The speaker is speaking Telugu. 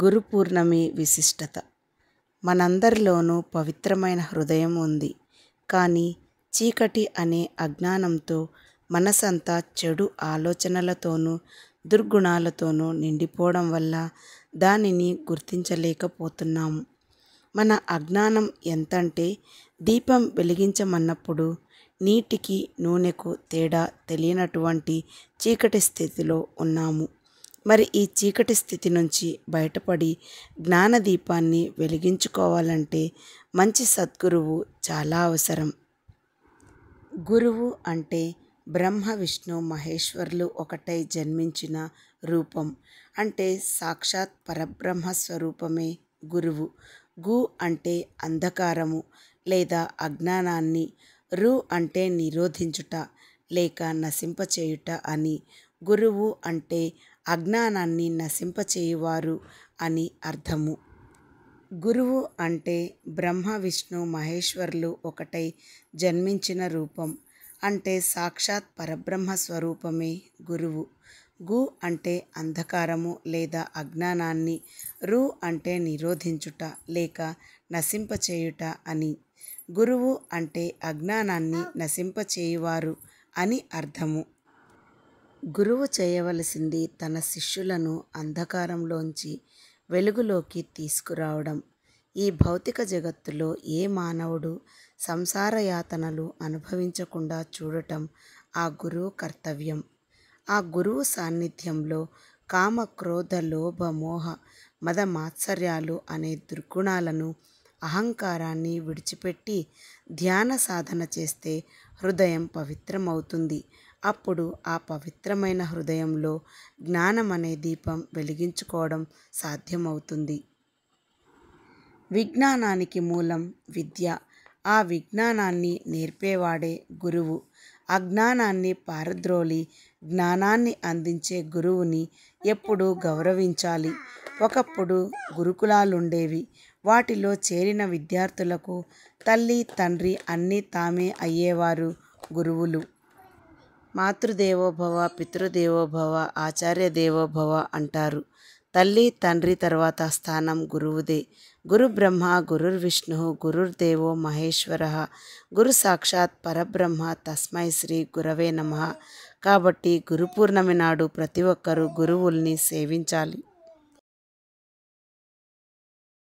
గురు పూర్ణమి విశిష్టత మనందరిలోనూ పవిత్రమైన హృదయం ఉంది కానీ చీకటి అనే అజ్ఞానంతో మనసంతా చెడు ఆలోచనలతోనూ దుర్గుణాలతోనూ నిండిపోవడం వల్ల దానిని గుర్తించలేకపోతున్నాము మన అజ్ఞానం ఎంతంటే దీపం వెలిగించమన్నప్పుడు నీటికి నూనెకు తేడా తెలియనటువంటి చీకటి స్థితిలో ఉన్నాము మరి ఈ చీకటి స్థితి నుంచి బయటపడి జ్ఞానదీపాన్ని వెలిగించుకోవాలంటే మంచి సద్గురువు చాలా అవసరం గురువు అంటే బ్రహ్మ విష్ణు మహేశ్వర్లు ఒకటై జన్మించిన రూపం అంటే సాక్షాత్ పరబ్రహ్మ స్వరూపమే గురువు గు అంటే అంధకారము లేదా అజ్ఞానాన్ని రు అంటే నిరోధించుట లేక నశింపచేయుట అని గురువు అంటే అజ్ఞానాన్ని నశింపచేయువారు అని అర్థము గురువు అంటే బ్రహ్మ విష్ణు మహేశ్వరులు ఒకటై జన్మించిన రూపం అంటే సాక్షాత్ పరబ్రహ్మ స్వరూపమే గురువు గు అంటే అంధకారము లేదా అజ్ఞానాన్ని రు అంటే నిరోధించుట లేక నశింపచేయుట అని గురువు అంటే అజ్ఞానాన్ని నశింపచేయువారు అని అర్థము గురువు చేయవలసింది తన శిష్యులను అంధకారంలోంచి వెలుగులోకి తీసుకురావడం ఈ భౌతిక జగత్తులో ఏ మానవుడు సంసార యాతనలు అనుభవించకుండా చూడటం ఆ గురువు కర్తవ్యం ఆ గురువు సాన్నిధ్యంలో కామ క్రోధ లోభ మోహ మద మాత్సర్యాలు అనే దుర్గుణాలను అహంకారాన్ని విడిచిపెట్టి ధ్యాన సాధన చేస్తే హృదయం పవిత్రమవుతుంది అప్పుడు ఆ పవిత్రమైన హృదయంలో జ్ఞానం అనే దీపం వెలిగించుకోవడం సాధ్యమవుతుంది విజ్ఞానానికి మూలం విద్య ఆ విజ్ఞానాన్ని నేర్పేవాడే గురువు అజ్ఞానాన్ని పారద్రోలి జ్ఞానాన్ని అందించే గురువుని ఎప్పుడూ గౌరవించాలి ఒకప్పుడు గురుకులాలుండేవి వాటిలో చేరిన విద్యార్థులకు తల్లి తండ్రి అన్నీ తామే అయ్యేవారు గురువులు మాతృదేవోభవ పితృదేవోభవ ఆచార్య దేవోభవ అంటారు తల్లి తండ్రి తర్వాత స్థానం గురువుదే గురు బ్రహ్మ గురుర్విష్ణు గురుర్దేవో మహేశ్వర గురు సాక్షాత్ పరబ్రహ్మ తస్మై శ్రీ గురవే నమ కాబట్టి గురు పూర్ణమి నాడు ప్రతి ఒక్కరూ గురువుల్ని సేవించాలి